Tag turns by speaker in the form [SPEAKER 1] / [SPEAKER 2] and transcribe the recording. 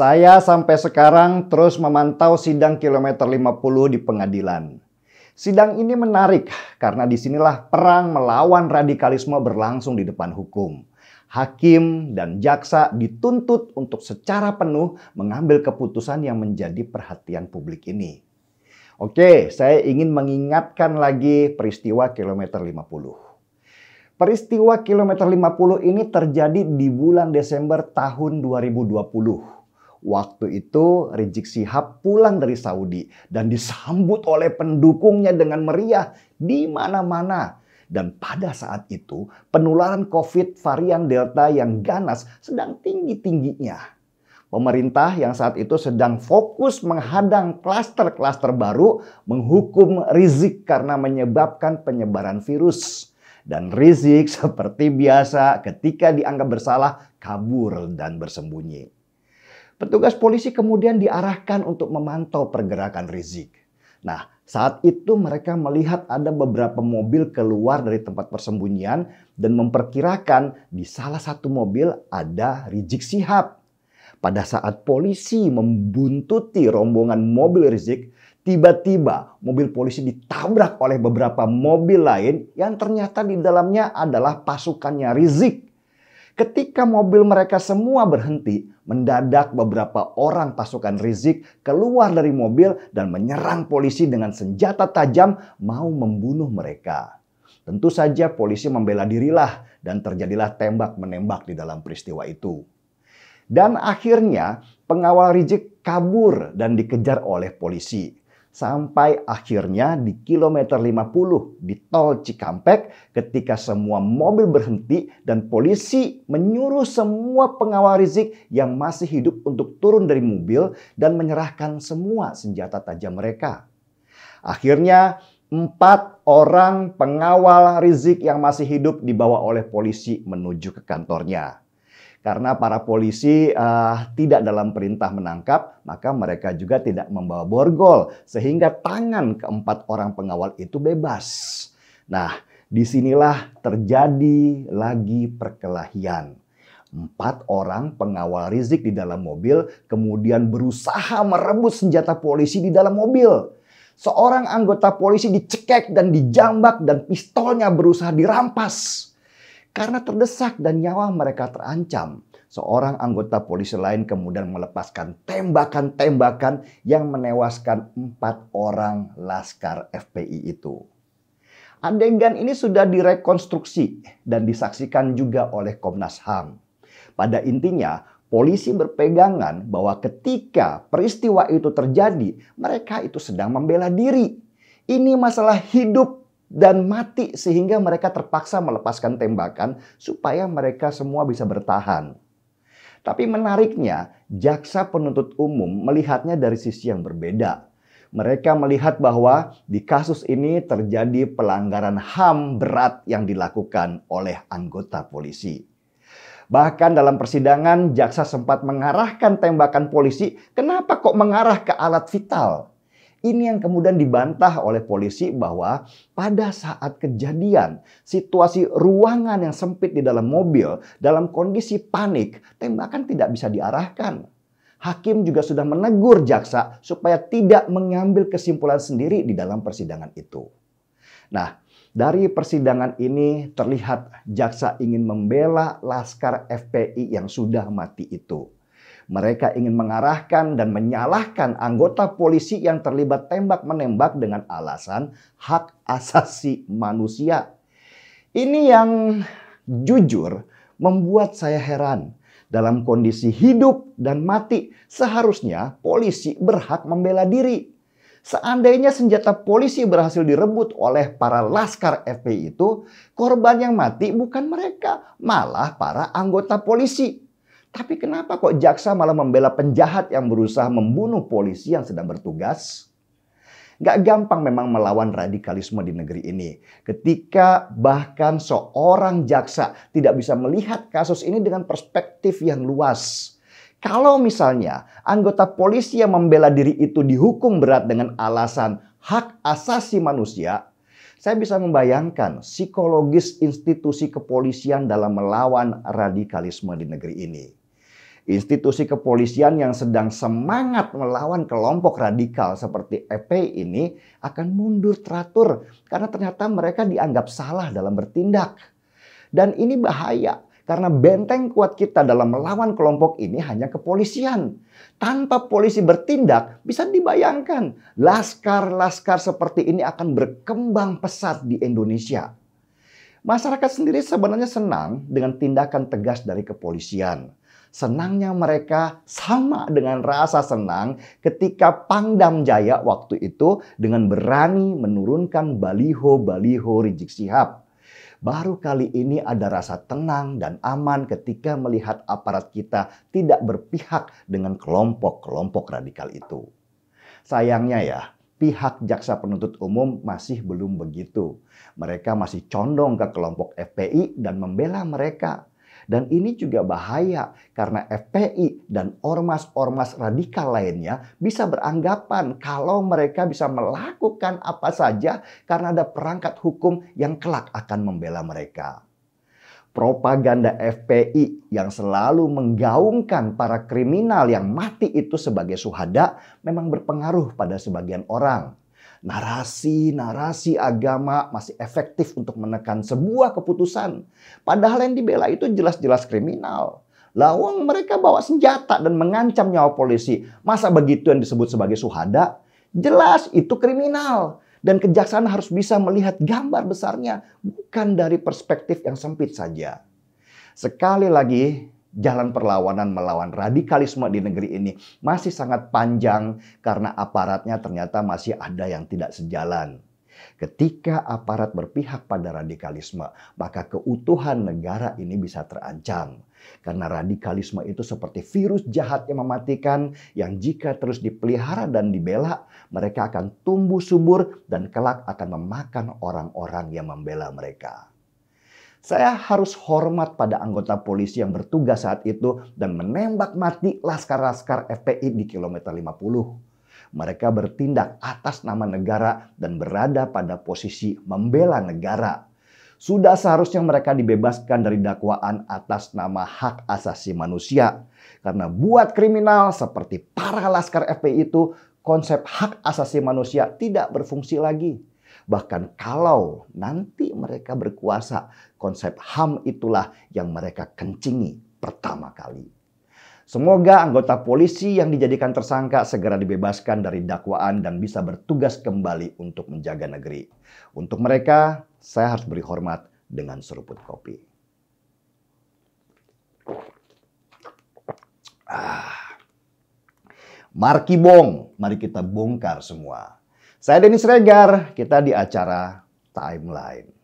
[SPEAKER 1] Saya sampai sekarang terus memantau sidang kilometer 50 di pengadilan. Sidang ini menarik karena disinilah perang melawan radikalisme berlangsung di depan hukum hakim dan jaksa dituntut untuk secara penuh mengambil keputusan yang menjadi perhatian publik ini. Oke, saya ingin mengingatkan lagi peristiwa kilometer 50. Peristiwa kilometer 50 ini terjadi di bulan Desember tahun 2020. Waktu itu Rizik Sihab pulang dari Saudi dan disambut oleh pendukungnya dengan meriah di mana-mana dan pada saat itu, penularan COVID varian Delta yang ganas sedang tinggi-tingginya. Pemerintah yang saat itu sedang fokus menghadang klaster-klaster baru menghukum Rizik karena menyebabkan penyebaran virus. Dan Rizik seperti biasa ketika dianggap bersalah kabur dan bersembunyi. Petugas polisi kemudian diarahkan untuk memantau pergerakan Rizik. Nah, saat itu mereka melihat ada beberapa mobil keluar dari tempat persembunyian dan memperkirakan di salah satu mobil ada Rizik Sihab. Pada saat polisi membuntuti rombongan mobil Rizik, tiba-tiba mobil polisi ditabrak oleh beberapa mobil lain yang ternyata di dalamnya adalah pasukannya Rizik. Ketika mobil mereka semua berhenti, mendadak beberapa orang pasukan Rizik keluar dari mobil dan menyerang polisi dengan senjata tajam mau membunuh mereka. Tentu saja polisi membela dirilah dan terjadilah tembak-menembak di dalam peristiwa itu. Dan akhirnya pengawal Rizik kabur dan dikejar oleh polisi sampai akhirnya di kilometer 50 di tol Cikampek ketika semua mobil berhenti dan polisi menyuruh semua pengawal Rizik yang masih hidup untuk turun dari mobil dan menyerahkan semua senjata tajam mereka. Akhirnya empat orang pengawal Rizik yang masih hidup dibawa oleh polisi menuju ke kantornya. Karena para polisi uh, tidak dalam perintah menangkap, maka mereka juga tidak membawa borgol. Sehingga tangan keempat orang pengawal itu bebas. Nah, disinilah terjadi lagi perkelahian. Empat orang pengawal Rizik di dalam mobil kemudian berusaha merebut senjata polisi di dalam mobil. Seorang anggota polisi dicekek dan dijambak dan pistolnya berusaha dirampas. Karena terdesak dan nyawa mereka terancam, seorang anggota polisi lain kemudian melepaskan tembakan-tembakan yang menewaskan empat orang laskar FPI itu. Adegan ini sudah direkonstruksi dan disaksikan juga oleh Komnas HAM. Pada intinya, polisi berpegangan bahwa ketika peristiwa itu terjadi, mereka itu sedang membela diri. Ini masalah hidup dan mati sehingga mereka terpaksa melepaskan tembakan supaya mereka semua bisa bertahan. Tapi menariknya, jaksa penuntut umum melihatnya dari sisi yang berbeda. Mereka melihat bahwa di kasus ini terjadi pelanggaran HAM berat yang dilakukan oleh anggota polisi. Bahkan dalam persidangan, jaksa sempat mengarahkan tembakan polisi. Kenapa kok mengarah ke alat vital? Ini yang kemudian dibantah oleh polisi bahwa pada saat kejadian, situasi ruangan yang sempit di dalam mobil dalam kondisi panik, tembakan tidak bisa diarahkan. Hakim juga sudah menegur jaksa supaya tidak mengambil kesimpulan sendiri di dalam persidangan itu. Nah, dari persidangan ini terlihat jaksa ingin membela laskar FPI yang sudah mati itu. Mereka ingin mengarahkan dan menyalahkan anggota polisi yang terlibat tembak-menembak dengan alasan hak asasi manusia. Ini yang jujur membuat saya heran. Dalam kondisi hidup dan mati, seharusnya polisi berhak membela diri. Seandainya senjata polisi berhasil direbut oleh para laskar FPI itu, korban yang mati bukan mereka, malah para anggota polisi. Tapi kenapa kok jaksa malah membela penjahat yang berusaha membunuh polisi yang sedang bertugas? Gak gampang memang melawan radikalisme di negeri ini. Ketika bahkan seorang jaksa tidak bisa melihat kasus ini dengan perspektif yang luas. Kalau misalnya anggota polisi yang membela diri itu dihukum berat dengan alasan hak asasi manusia, saya bisa membayangkan psikologis institusi kepolisian dalam melawan radikalisme di negeri ini. Institusi kepolisian yang sedang semangat melawan kelompok radikal seperti EP ini akan mundur teratur karena ternyata mereka dianggap salah dalam bertindak. Dan ini bahaya karena benteng kuat kita dalam melawan kelompok ini hanya kepolisian. Tanpa polisi bertindak, bisa dibayangkan laskar-laskar seperti ini akan berkembang pesat di Indonesia. Masyarakat sendiri sebenarnya senang dengan tindakan tegas dari kepolisian. Senangnya mereka sama dengan rasa senang ketika Pangdam Jaya waktu itu dengan berani menurunkan baliho-baliho Rizik Sihab. Baru kali ini ada rasa tenang dan aman ketika melihat aparat kita tidak berpihak dengan kelompok-kelompok radikal itu. Sayangnya ya, pihak jaksa penuntut umum masih belum begitu. Mereka masih condong ke kelompok FPI dan membela mereka. Dan ini juga bahaya karena FPI dan ormas-ormas radikal lainnya bisa beranggapan kalau mereka bisa melakukan apa saja karena ada perangkat hukum yang kelak akan membela mereka propaganda FPI yang selalu menggaungkan para kriminal yang mati itu sebagai suhada memang berpengaruh pada sebagian orang narasi-narasi agama masih efektif untuk menekan sebuah keputusan. Padahal yang dibela itu jelas-jelas kriminal. Lawang mereka bawa senjata dan mengancam nyawa polisi. Masa begitu yang disebut sebagai suhada? Jelas itu kriminal. Dan kejaksaan harus bisa melihat gambar besarnya, bukan dari perspektif yang sempit saja. Sekali lagi, jalan perlawanan melawan radikalisme di negeri ini masih sangat panjang karena aparatnya ternyata masih ada yang tidak sejalan. Ketika aparat berpihak pada radikalisme, maka keutuhan negara ini bisa terancam. Karena radikalisme itu seperti virus jahat yang mematikan, yang jika terus dipelihara dan dibela, mereka akan tumbuh subur dan kelak akan memakan orang-orang yang membela mereka. Saya harus hormat pada anggota polisi yang bertugas saat itu dan menembak mati laskar-laskar FPI di kilometer 50. Mereka bertindak atas nama negara dan berada pada posisi membela negara. Sudah seharusnya mereka dibebaskan dari dakwaan atas nama hak asasi manusia. Karena buat kriminal seperti para laskar FPI itu, konsep hak asasi manusia tidak berfungsi lagi. Bahkan kalau nanti mereka berkuasa, konsep HAM itulah yang mereka kencingi pertama kali. Semoga anggota polisi yang dijadikan tersangka segera dibebaskan dari dakwaan dan bisa bertugas kembali untuk menjaga negeri. Untuk mereka, saya harus beri hormat dengan seruput kopi. Ah. Marki Bong, mari kita bongkar semua. Saya Denis Regar, kita di acara Timeline.